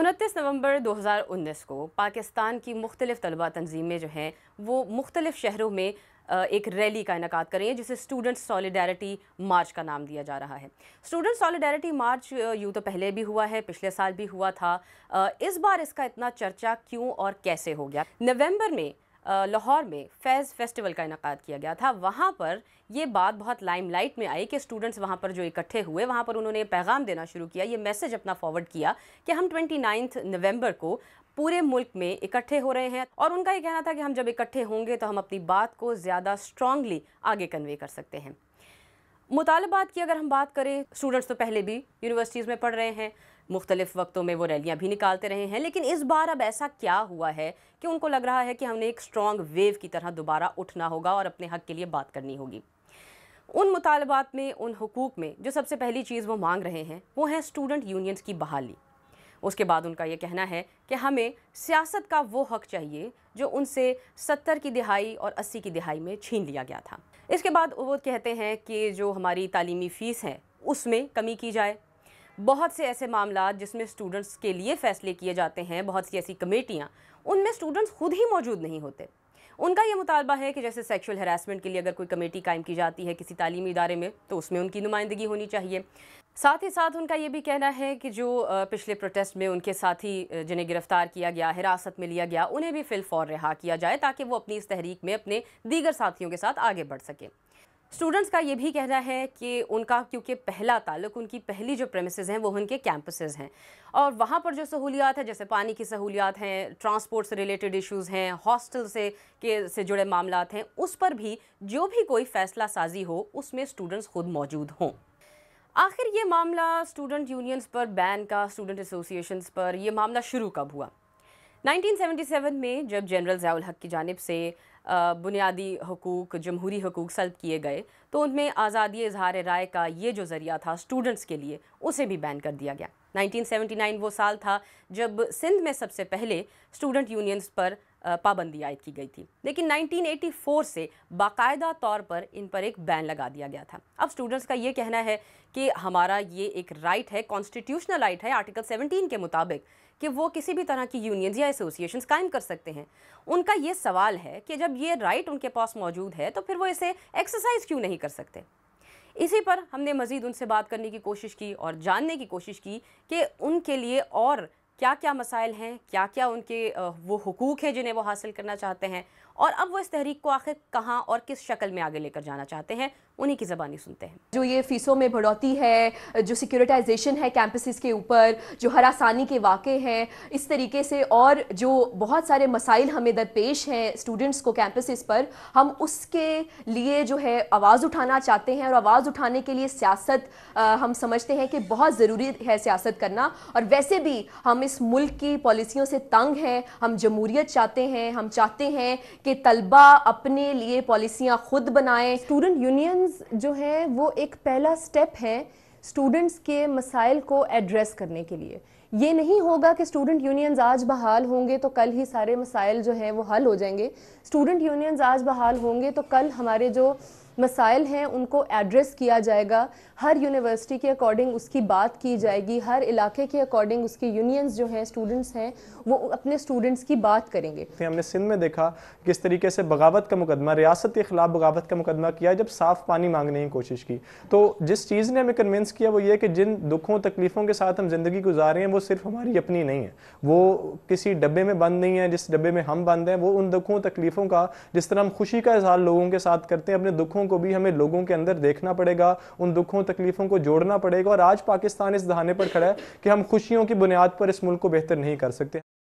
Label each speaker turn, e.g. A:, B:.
A: उनतीस नवंबर 2019 को पाकिस्तान की मुख्तलिफ़ तलबा तनजीमें जो हैं वो मुख्तलिफ़ शहरों में एक रैली का इनका कर रही जिसे स्टूडेंट सॉलिडारिटी मार्च का नाम दिया जा रहा है स्टूडेंट सॉलिडारिटी मार्च यूँ तो पहले भी हुआ है पिछले साल भी हुआ था इस बार इसका इतना चर्चा क्यों और कैसे हो गया नवंबर में लाहौर में फैज़ फेस्टिवल का इनका किया गया था वहाँ पर ये बात बहुत लाइमलाइट में आई कि स्टूडेंट्स वहाँ पर जो इकट्ठे हुए वहाँ पर उन्होंने पैगाम देना शुरू किया ये मैसेज अपना फॉरवर्ड किया कि हम ट्वेंटी नाइन्थ नवम्बर को पूरे मुल्क में इकट्ठे हो रहे हैं और उनका ये कहना था कि हम जब इकट्ठे होंगे तो हम अपनी बात को ज़्यादा स्ट्रांगली आगे कन्वे कर सकते हैं मुतालबात की अगर हम बात करें स्टूडेंट्स तो पहले भी यूनिवर्सिटीज़ में पढ़ रहे हैं मुख्तलिफ वक्तों में वो रैलियाँ भी निकालते रहे हैं लेकिन इस बार अब ऐसा क्या हुआ है कि उनको लग रहा है कि हमने एक स्ट्रॉन्ग वेव की तरह दोबारा उठना होगा और अपने हक के लिए बात करनी होगी उन मुतालबात में उन हकूक़ में जो सबसे पहली चीज़ वो मांग रहे हैं वो है स्टूडेंट यूनियंस की बहाली उसके बाद उनका ये कहना है कि हमें सियासत का वो हक चाहिए जो उनसे सत्तर की दिहाई और अस्सी की दिहाई में छीन लिया गया था इसके बाद वो कहते हैं कि जो हमारी तालीमी फ़ीस है उसमें कमी की जाए बहुत से ऐसे मामला जिसमें स्टूडेंट्स के लिए फ़ैसले किए जाते हैं बहुत सी ऐसी कमेटियाँ उनमें स्टूडेंट्स खुद ही मौजूद नहीं होते उनका यह मुतालबा है कि जैसे सेक्शुअल हरासमेंट के लिए अगर कोई कमेटी कायम की जाती है किसी तलीमी इदारे में तो उसमें उनकी नुमाइंदगी होनी चाहिए साथ ही साथ उनका ये भी कहना है कि जो पिछले प्रोटेस्ट में उनके साथी जिन्हें गिरफ़्तार किया गया हिरासत में लिया गया उन्हें भी फिलफौर रिहा किया जाए ताकि वो अपनी इस तहरीक में अपने दीगर साथियों के साथ आगे बढ़ सकें स्टूडेंट्स का ये भी कहना है कि उनका क्योंकि पहला ताल्लुक उनकी पहली जो प्रेमिसज हैं वो उनके कैंपसेस हैं और वहाँ पर जो सहूलियात हैं जैसे पानी की सहूलियात हैं ट्रांसपोर्ट से रिलेटेड इश्यूज़ हैं हॉस्टल से के से जुड़े मामला हैं उस पर भी जो भी कोई फैसला साजी हो उसमें स्टूडेंट्स खुद मौजूद हों आखिर ये मामला स्टूडेंट यूनियंस पर बैन का स्टूडेंट एसोसिएशंस पर यह मामला शुरू कब हुआ 1977 में जब जनरल जयाल हक की जानब से बुनियादी हकूक़ जमहूरी हकूक़ सल्ब किए गए तो उनमें आज़ादी इजहार राय का ये जो ज़रिया था स्टूडेंट्स के लिए उसे भी बैन कर दिया गया 1979 वो साल था जब सिंध में सबसे पहले स्टूडेंट यूनियंस पर पाबंदी आयद की गई थी लेकिन 1984 से बाकायदा तौर पर इन पर एक बैन लगा दिया गया था अब स्टूडेंट्स का ये कहना है कि हमारा ये एक राइट है कॉन्स्टिट्यूशनल राइट है आर्टिकल 17 के मुताबिक कि वो किसी भी तरह की यूनियंस या एसोसिएशंस कायम कर सकते हैं उनका ये सवाल है कि जब ये राइट उनके पास मौजूद है तो फिर वो इसे एक्सरसाइज क्यों नहीं कर सकते इसी पर हमने मज़ीद उनसे बात करने की कोशिश की और जानने की कोशिश की कि उनके लिए और क्या क्या मसाइल हैं क्या क्या उनके वो हकूक़ हैं जिन्हें वो हासिल करना चाहते हैं और अब वो इस तहरीक को आखिर कहाँ और किस शक्ल में आगे लेकर जाना चाहते हैं उन्हीं की ज़बानी सुनते हैं
B: जो ये फीसों में बढ़ोतरी है जो सिक्योरिटाइजेशन है कैंपसेस के ऊपर जो हरासानी के वाक़े हैं इस तरीके से और जो बहुत सारे मसाइल हमें दरपेश हैं स्टूडेंट्स को कैंपसेस पर हम उसके लिए जो है आवाज़ उठाना चाहते हैं और आवाज़ उठाने के लिए सियासत हम समझते हैं कि बहुत ज़रूरी है सियासत करना और वैसे भी हम इस मुल्क की पॉलिसियों से तंग हैं हम जमूरीत चाहते हैं हम चाहते हैं कि तलबा अपने लिए पॉलिसियाँ ख़ुद बनाएं स्टूडेंट यूनियंस जो हैं वो
C: एक पहला स्टेप है स्टूडेंट्स के मसाइल को एड्रेस करने के लिए ये नहीं होगा कि स्टूडेंट यूनियंस आज बहाल होंगे तो कल ही सारे मसाइल जो हैं वो हल हो जाएंगे स्टूडेंट यूनियंस आज बहाल होंगे तो कल हमारे जो मसाइल हैं उनको एड्रेस किया जाएगा हर यूनिवर्सिटी के अकॉर्डिंग उसकी बात की जाएगी हर इलाके के अकॉर्डिंग उसके यूनियंस जो हैं स्टूडेंट्स हैं वो अपने स्टूडेंट्स की बात करेंगे
D: हमने सिंध में देखा किस तरीके से बगावत का मुकदमा रियासत के ख़िलाफ़ बगावत का मुकदमा किया जब साफ़ पानी मांगने की कोशिश की तो जिस चीज़ ने हमें कन्विंस किया वो ये कि जिन दुखों तकलीफ़ों के साथ हम ज़िंदगी गुजार रहे हैं वो सिर्फ हमारी अपनी नहीं है वो किसी डब्बे में बंद नहीं है जिस डब्बे में हम बंद हैं वो उन दुखों तकलीफ़ों का जिस तरह हम खुशी का इजहार लोगों के साथ करते हैं अपने दुखों को भी हमें लोगों के अंदर देखना पड़ेगा उन दुखों तकलीफ़ों को जोड़ना पड़ेगा और आज पाकिस्तान इस दहाने पर खड़ा है कि हम खुशियों की बुनियाद पर इस मुल्क को बेहतर नहीं कर सकते